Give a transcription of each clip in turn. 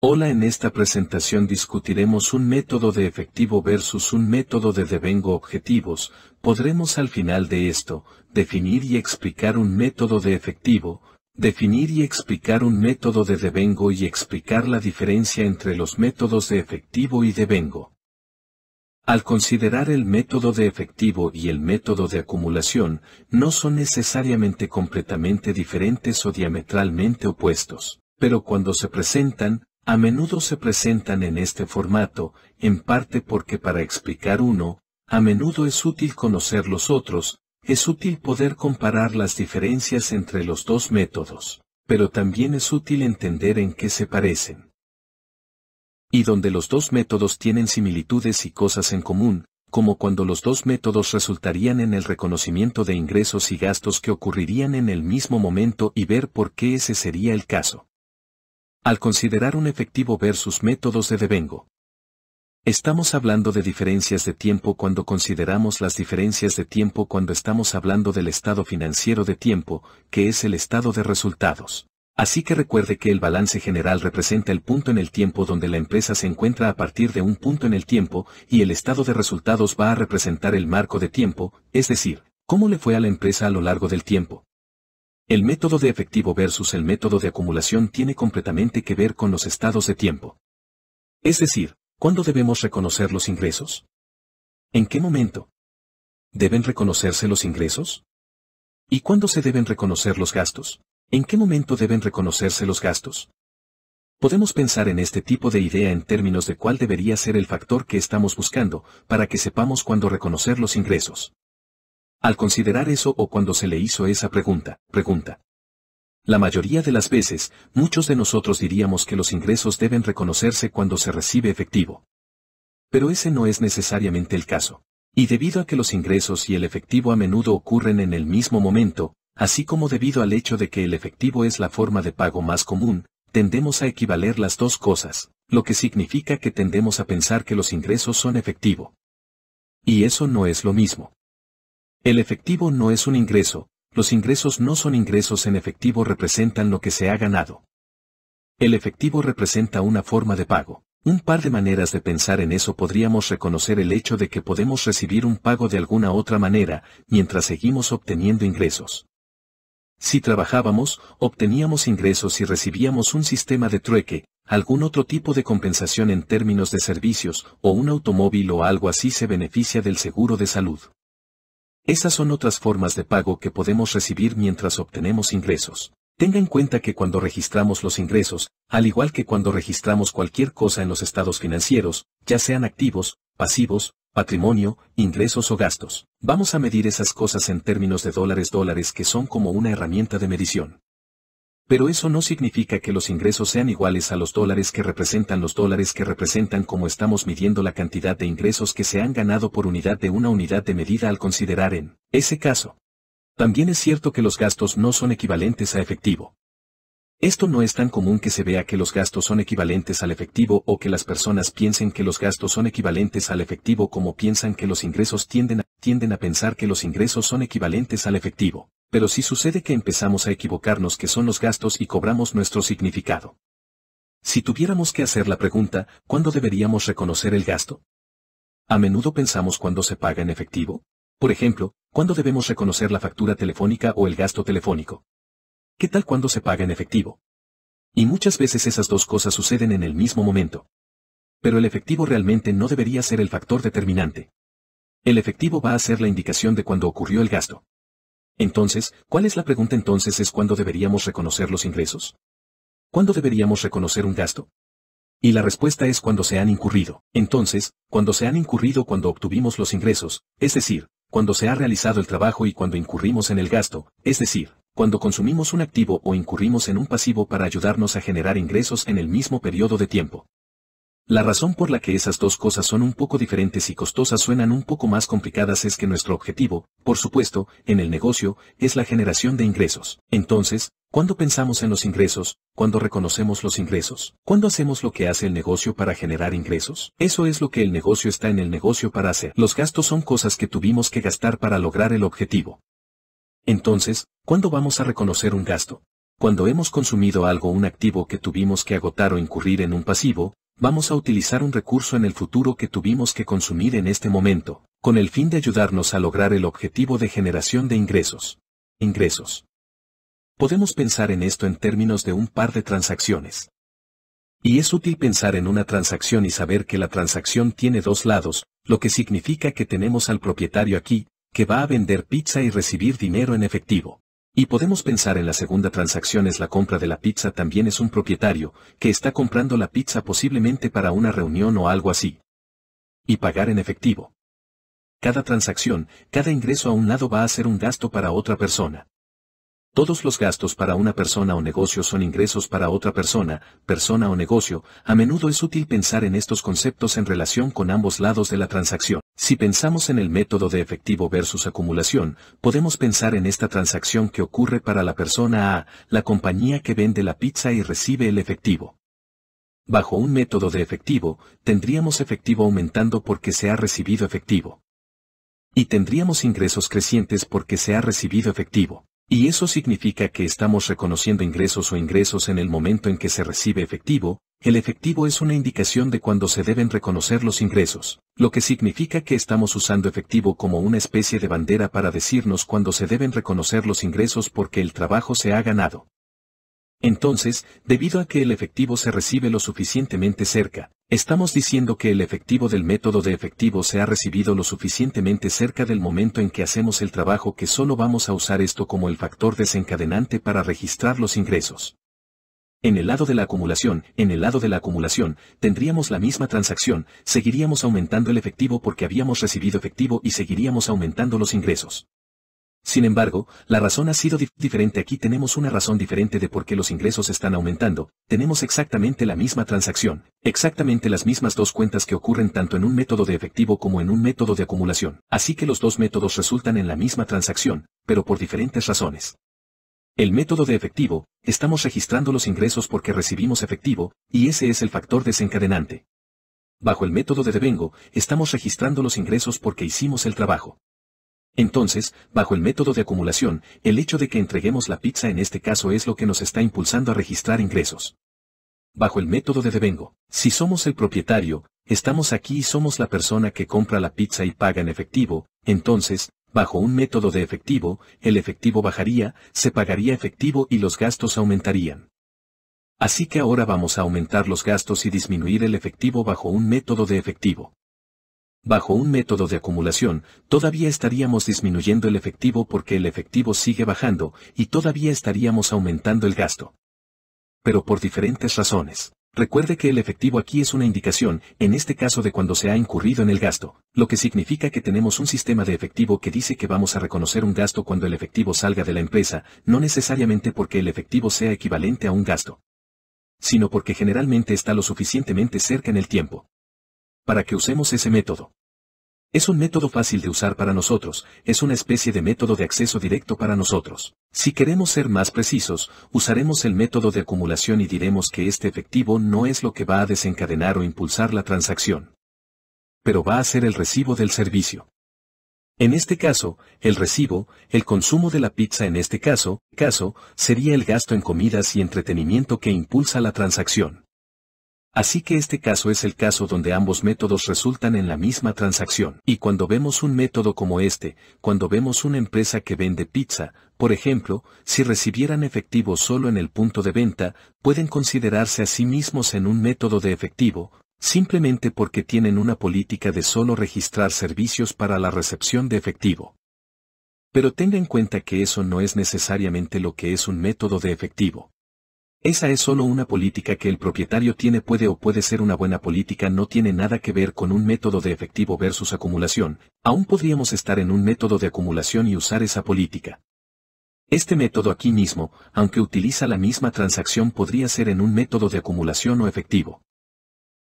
Hola en esta presentación discutiremos un método de efectivo versus un método de devengo objetivos, podremos al final de esto, definir y explicar un método de efectivo, definir y explicar un método de devengo y explicar la diferencia entre los métodos de efectivo y devengo. Al considerar el método de efectivo y el método de acumulación, no son necesariamente completamente diferentes o diametralmente opuestos, pero cuando se presentan, a menudo se presentan en este formato, en parte porque para explicar uno, a menudo es útil conocer los otros, es útil poder comparar las diferencias entre los dos métodos, pero también es útil entender en qué se parecen. Y donde los dos métodos tienen similitudes y cosas en común, como cuando los dos métodos resultarían en el reconocimiento de ingresos y gastos que ocurrirían en el mismo momento y ver por qué ese sería el caso al considerar un efectivo versus métodos de devengo. Estamos hablando de diferencias de tiempo cuando consideramos las diferencias de tiempo cuando estamos hablando del estado financiero de tiempo, que es el estado de resultados. Así que recuerde que el balance general representa el punto en el tiempo donde la empresa se encuentra a partir de un punto en el tiempo, y el estado de resultados va a representar el marco de tiempo, es decir, cómo le fue a la empresa a lo largo del tiempo. El método de efectivo versus el método de acumulación tiene completamente que ver con los estados de tiempo. Es decir, ¿cuándo debemos reconocer los ingresos? ¿En qué momento? ¿Deben reconocerse los ingresos? ¿Y cuándo se deben reconocer los gastos? ¿En qué momento deben reconocerse los gastos? Podemos pensar en este tipo de idea en términos de cuál debería ser el factor que estamos buscando, para que sepamos cuándo reconocer los ingresos. Al considerar eso o cuando se le hizo esa pregunta, pregunta. La mayoría de las veces, muchos de nosotros diríamos que los ingresos deben reconocerse cuando se recibe efectivo. Pero ese no es necesariamente el caso. Y debido a que los ingresos y el efectivo a menudo ocurren en el mismo momento, así como debido al hecho de que el efectivo es la forma de pago más común, tendemos a equivaler las dos cosas, lo que significa que tendemos a pensar que los ingresos son efectivo. Y eso no es lo mismo. El efectivo no es un ingreso, los ingresos no son ingresos en efectivo representan lo que se ha ganado. El efectivo representa una forma de pago. Un par de maneras de pensar en eso podríamos reconocer el hecho de que podemos recibir un pago de alguna otra manera, mientras seguimos obteniendo ingresos. Si trabajábamos, obteníamos ingresos y recibíamos un sistema de trueque, algún otro tipo de compensación en términos de servicios, o un automóvil o algo así se beneficia del seguro de salud. Esas son otras formas de pago que podemos recibir mientras obtenemos ingresos. Tenga en cuenta que cuando registramos los ingresos, al igual que cuando registramos cualquier cosa en los estados financieros, ya sean activos, pasivos, patrimonio, ingresos o gastos, vamos a medir esas cosas en términos de dólares dólares que son como una herramienta de medición. Pero eso no significa que los ingresos sean iguales a los dólares que representan los dólares que representan como estamos midiendo la cantidad de ingresos que se han ganado por unidad de una unidad de medida al considerar en ese caso. También es cierto que los gastos no son equivalentes a efectivo. Esto no es tan común que se vea que los gastos son equivalentes al efectivo o que las personas piensen que los gastos son equivalentes al efectivo como piensan que los ingresos tienden a, tienden a pensar que los ingresos son equivalentes al efectivo pero si sucede que empezamos a equivocarnos que son los gastos y cobramos nuestro significado. Si tuviéramos que hacer la pregunta, ¿cuándo deberíamos reconocer el gasto? A menudo pensamos cuando se paga en efectivo. Por ejemplo, ¿cuándo debemos reconocer la factura telefónica o el gasto telefónico? ¿Qué tal cuando se paga en efectivo? Y muchas veces esas dos cosas suceden en el mismo momento. Pero el efectivo realmente no debería ser el factor determinante. El efectivo va a ser la indicación de cuando ocurrió el gasto. Entonces, ¿cuál es la pregunta entonces es cuándo deberíamos reconocer los ingresos? ¿Cuándo deberíamos reconocer un gasto? Y la respuesta es cuando se han incurrido. Entonces, cuando se han incurrido cuando obtuvimos los ingresos, es decir, cuando se ha realizado el trabajo y cuando incurrimos en el gasto, es decir, cuando consumimos un activo o incurrimos en un pasivo para ayudarnos a generar ingresos en el mismo periodo de tiempo. La razón por la que esas dos cosas son un poco diferentes y costosas suenan un poco más complicadas es que nuestro objetivo, por supuesto, en el negocio, es la generación de ingresos. Entonces, ¿cuándo pensamos en los ingresos, ¿Cuándo reconocemos los ingresos, ¿Cuándo hacemos lo que hace el negocio para generar ingresos, eso es lo que el negocio está en el negocio para hacer. Los gastos son cosas que tuvimos que gastar para lograr el objetivo. Entonces, ¿cuándo vamos a reconocer un gasto? Cuando hemos consumido algo, un activo que tuvimos que agotar o incurrir en un pasivo, vamos a utilizar un recurso en el futuro que tuvimos que consumir en este momento, con el fin de ayudarnos a lograr el objetivo de generación de ingresos. Ingresos. Podemos pensar en esto en términos de un par de transacciones. Y es útil pensar en una transacción y saber que la transacción tiene dos lados, lo que significa que tenemos al propietario aquí, que va a vender pizza y recibir dinero en efectivo. Y podemos pensar en la segunda transacción es la compra de la pizza también es un propietario, que está comprando la pizza posiblemente para una reunión o algo así. Y pagar en efectivo. Cada transacción, cada ingreso a un lado va a ser un gasto para otra persona. Todos los gastos para una persona o negocio son ingresos para otra persona, persona o negocio, a menudo es útil pensar en estos conceptos en relación con ambos lados de la transacción. Si pensamos en el método de efectivo versus acumulación, podemos pensar en esta transacción que ocurre para la persona A, la compañía que vende la pizza y recibe el efectivo. Bajo un método de efectivo, tendríamos efectivo aumentando porque se ha recibido efectivo. Y tendríamos ingresos crecientes porque se ha recibido efectivo. Y eso significa que estamos reconociendo ingresos o ingresos en el momento en que se recibe efectivo, el efectivo es una indicación de cuándo se deben reconocer los ingresos, lo que significa que estamos usando efectivo como una especie de bandera para decirnos cuándo se deben reconocer los ingresos porque el trabajo se ha ganado. Entonces, debido a que el efectivo se recibe lo suficientemente cerca, estamos diciendo que el efectivo del método de efectivo se ha recibido lo suficientemente cerca del momento en que hacemos el trabajo que solo vamos a usar esto como el factor desencadenante para registrar los ingresos. En el lado de la acumulación, en el lado de la acumulación, tendríamos la misma transacción, seguiríamos aumentando el efectivo porque habíamos recibido efectivo y seguiríamos aumentando los ingresos. Sin embargo, la razón ha sido diferente. Aquí tenemos una razón diferente de por qué los ingresos están aumentando. Tenemos exactamente la misma transacción, exactamente las mismas dos cuentas que ocurren tanto en un método de efectivo como en un método de acumulación. Así que los dos métodos resultan en la misma transacción, pero por diferentes razones. El método de efectivo, estamos registrando los ingresos porque recibimos efectivo, y ese es el factor desencadenante. Bajo el método de devengo, estamos registrando los ingresos porque hicimos el trabajo. Entonces, bajo el método de acumulación, el hecho de que entreguemos la pizza en este caso es lo que nos está impulsando a registrar ingresos. Bajo el método de devengo, si somos el propietario, estamos aquí y somos la persona que compra la pizza y paga en efectivo, entonces, bajo un método de efectivo, el efectivo bajaría, se pagaría efectivo y los gastos aumentarían. Así que ahora vamos a aumentar los gastos y disminuir el efectivo bajo un método de efectivo. Bajo un método de acumulación, todavía estaríamos disminuyendo el efectivo porque el efectivo sigue bajando y todavía estaríamos aumentando el gasto. Pero por diferentes razones. Recuerde que el efectivo aquí es una indicación, en este caso de cuando se ha incurrido en el gasto, lo que significa que tenemos un sistema de efectivo que dice que vamos a reconocer un gasto cuando el efectivo salga de la empresa, no necesariamente porque el efectivo sea equivalente a un gasto, sino porque generalmente está lo suficientemente cerca en el tiempo para que usemos ese método. Es un método fácil de usar para nosotros, es una especie de método de acceso directo para nosotros. Si queremos ser más precisos, usaremos el método de acumulación y diremos que este efectivo no es lo que va a desencadenar o impulsar la transacción. Pero va a ser el recibo del servicio. En este caso, el recibo, el consumo de la pizza en este caso, caso, sería el gasto en comidas y entretenimiento que impulsa la transacción. Así que este caso es el caso donde ambos métodos resultan en la misma transacción. Y cuando vemos un método como este, cuando vemos una empresa que vende pizza, por ejemplo, si recibieran efectivo solo en el punto de venta, pueden considerarse a sí mismos en un método de efectivo, simplemente porque tienen una política de solo registrar servicios para la recepción de efectivo. Pero tenga en cuenta que eso no es necesariamente lo que es un método de efectivo. Esa es solo una política que el propietario tiene puede o puede ser una buena política no tiene nada que ver con un método de efectivo versus acumulación, aún podríamos estar en un método de acumulación y usar esa política. Este método aquí mismo, aunque utiliza la misma transacción podría ser en un método de acumulación o efectivo.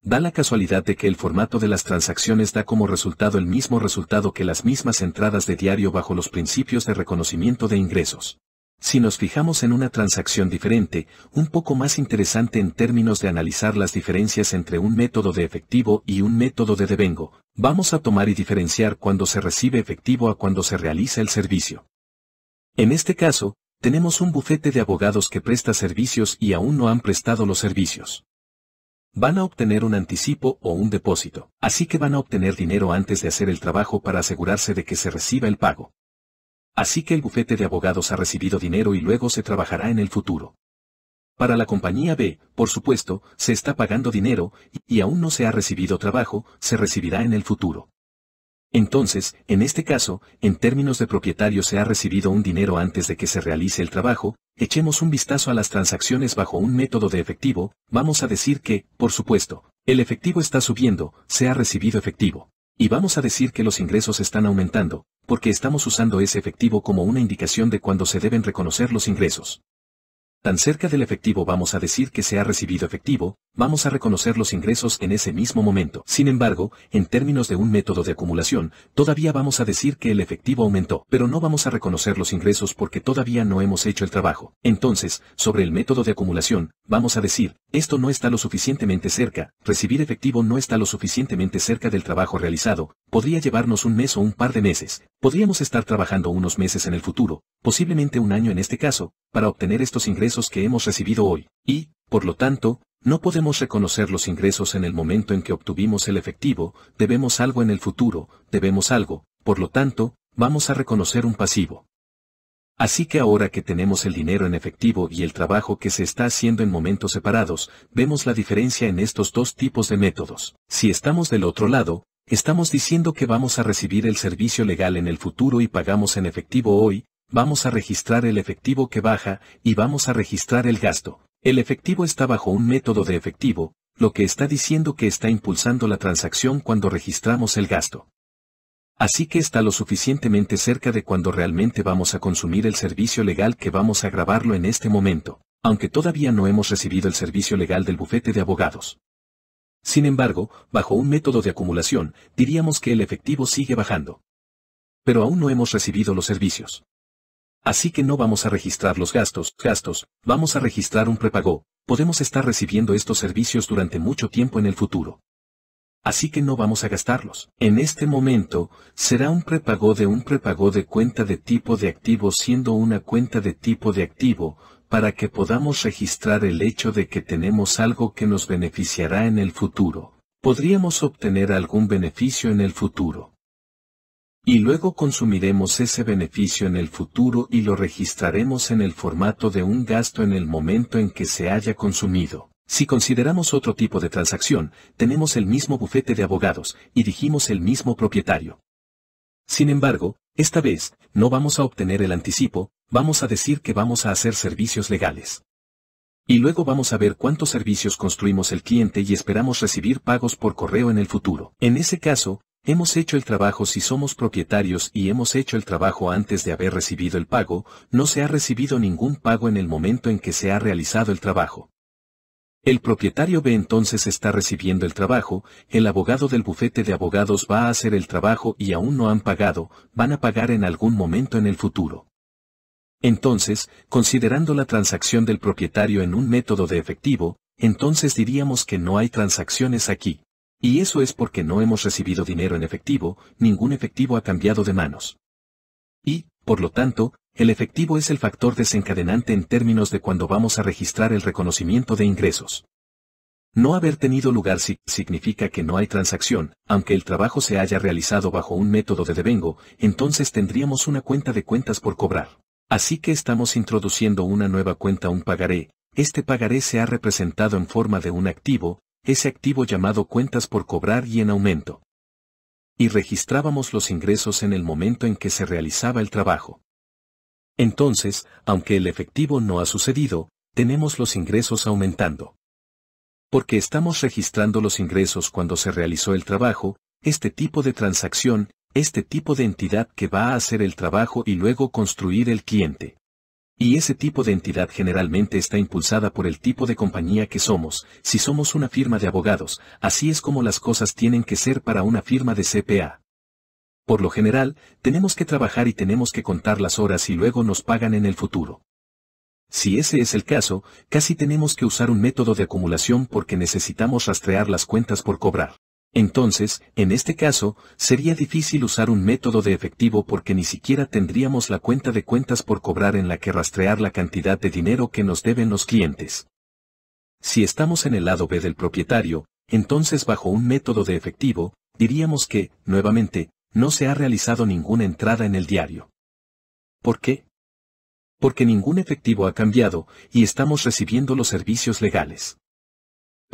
Da la casualidad de que el formato de las transacciones da como resultado el mismo resultado que las mismas entradas de diario bajo los principios de reconocimiento de ingresos. Si nos fijamos en una transacción diferente, un poco más interesante en términos de analizar las diferencias entre un método de efectivo y un método de devengo, vamos a tomar y diferenciar cuando se recibe efectivo a cuando se realiza el servicio. En este caso, tenemos un bufete de abogados que presta servicios y aún no han prestado los servicios. Van a obtener un anticipo o un depósito, así que van a obtener dinero antes de hacer el trabajo para asegurarse de que se reciba el pago. Así que el bufete de abogados ha recibido dinero y luego se trabajará en el futuro. Para la compañía B, por supuesto, se está pagando dinero, y aún no se ha recibido trabajo, se recibirá en el futuro. Entonces, en este caso, en términos de propietario se ha recibido un dinero antes de que se realice el trabajo, echemos un vistazo a las transacciones bajo un método de efectivo, vamos a decir que, por supuesto, el efectivo está subiendo, se ha recibido efectivo. Y vamos a decir que los ingresos están aumentando, porque estamos usando ese efectivo como una indicación de cuándo se deben reconocer los ingresos. Tan cerca del efectivo vamos a decir que se ha recibido efectivo, vamos a reconocer los ingresos en ese mismo momento. Sin embargo, en términos de un método de acumulación, todavía vamos a decir que el efectivo aumentó, pero no vamos a reconocer los ingresos porque todavía no hemos hecho el trabajo. Entonces, sobre el método de acumulación, vamos a decir, esto no está lo suficientemente cerca, recibir efectivo no está lo suficientemente cerca del trabajo realizado, podría llevarnos un mes o un par de meses, podríamos estar trabajando unos meses en el futuro, posiblemente un año en este caso, para obtener estos ingresos que hemos recibido hoy, y, por lo tanto, no podemos reconocer los ingresos en el momento en que obtuvimos el efectivo, debemos algo en el futuro, debemos algo, por lo tanto, vamos a reconocer un pasivo. Así que ahora que tenemos el dinero en efectivo y el trabajo que se está haciendo en momentos separados, vemos la diferencia en estos dos tipos de métodos. Si estamos del otro lado, estamos diciendo que vamos a recibir el servicio legal en el futuro y pagamos en efectivo hoy, vamos a registrar el efectivo que baja y vamos a registrar el gasto. El efectivo está bajo un método de efectivo, lo que está diciendo que está impulsando la transacción cuando registramos el gasto. Así que está lo suficientemente cerca de cuando realmente vamos a consumir el servicio legal que vamos a grabarlo en este momento, aunque todavía no hemos recibido el servicio legal del bufete de abogados. Sin embargo, bajo un método de acumulación, diríamos que el efectivo sigue bajando. Pero aún no hemos recibido los servicios. Así que no vamos a registrar los gastos, gastos, vamos a registrar un prepago, podemos estar recibiendo estos servicios durante mucho tiempo en el futuro. Así que no vamos a gastarlos. En este momento, será un prepago de un prepago de cuenta de tipo de activo siendo una cuenta de tipo de activo, para que podamos registrar el hecho de que tenemos algo que nos beneficiará en el futuro. Podríamos obtener algún beneficio en el futuro y luego consumiremos ese beneficio en el futuro y lo registraremos en el formato de un gasto en el momento en que se haya consumido. Si consideramos otro tipo de transacción, tenemos el mismo bufete de abogados, y dijimos el mismo propietario. Sin embargo, esta vez, no vamos a obtener el anticipo, vamos a decir que vamos a hacer servicios legales. Y luego vamos a ver cuántos servicios construimos el cliente y esperamos recibir pagos por correo en el futuro. En ese caso, Hemos hecho el trabajo si somos propietarios y hemos hecho el trabajo antes de haber recibido el pago, no se ha recibido ningún pago en el momento en que se ha realizado el trabajo. El propietario B entonces está recibiendo el trabajo, el abogado del bufete de abogados va a hacer el trabajo y aún no han pagado, van a pagar en algún momento en el futuro. Entonces, considerando la transacción del propietario en un método de efectivo, entonces diríamos que no hay transacciones aquí. Y eso es porque no hemos recibido dinero en efectivo, ningún efectivo ha cambiado de manos. Y, por lo tanto, el efectivo es el factor desencadenante en términos de cuando vamos a registrar el reconocimiento de ingresos. No haber tenido lugar significa que no hay transacción, aunque el trabajo se haya realizado bajo un método de devengo, entonces tendríamos una cuenta de cuentas por cobrar. Así que estamos introduciendo una nueva cuenta un pagaré, este pagaré se ha representado en forma de un activo, ese activo llamado cuentas por cobrar y en aumento. Y registrábamos los ingresos en el momento en que se realizaba el trabajo. Entonces, aunque el efectivo no ha sucedido, tenemos los ingresos aumentando. Porque estamos registrando los ingresos cuando se realizó el trabajo, este tipo de transacción, este tipo de entidad que va a hacer el trabajo y luego construir el cliente. Y ese tipo de entidad generalmente está impulsada por el tipo de compañía que somos, si somos una firma de abogados, así es como las cosas tienen que ser para una firma de CPA. Por lo general, tenemos que trabajar y tenemos que contar las horas y luego nos pagan en el futuro. Si ese es el caso, casi tenemos que usar un método de acumulación porque necesitamos rastrear las cuentas por cobrar. Entonces, en este caso, sería difícil usar un método de efectivo porque ni siquiera tendríamos la cuenta de cuentas por cobrar en la que rastrear la cantidad de dinero que nos deben los clientes. Si estamos en el lado B del propietario, entonces bajo un método de efectivo, diríamos que, nuevamente, no se ha realizado ninguna entrada en el diario. ¿Por qué? Porque ningún efectivo ha cambiado y estamos recibiendo los servicios legales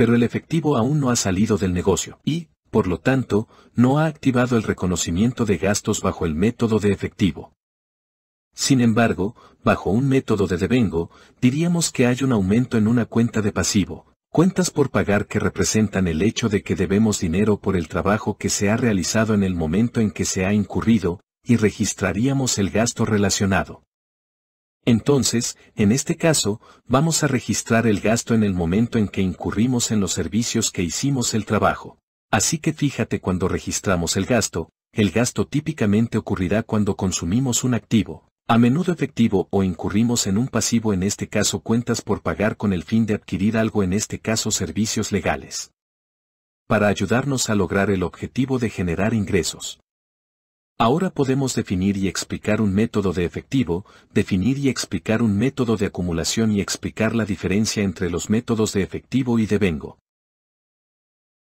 pero el efectivo aún no ha salido del negocio y, por lo tanto, no ha activado el reconocimiento de gastos bajo el método de efectivo. Sin embargo, bajo un método de devengo, diríamos que hay un aumento en una cuenta de pasivo, cuentas por pagar que representan el hecho de que debemos dinero por el trabajo que se ha realizado en el momento en que se ha incurrido, y registraríamos el gasto relacionado. Entonces, en este caso, vamos a registrar el gasto en el momento en que incurrimos en los servicios que hicimos el trabajo. Así que fíjate cuando registramos el gasto, el gasto típicamente ocurrirá cuando consumimos un activo, a menudo efectivo o incurrimos en un pasivo en este caso cuentas por pagar con el fin de adquirir algo en este caso servicios legales. Para ayudarnos a lograr el objetivo de generar ingresos. Ahora podemos definir y explicar un método de efectivo, definir y explicar un método de acumulación y explicar la diferencia entre los métodos de efectivo y de vengo.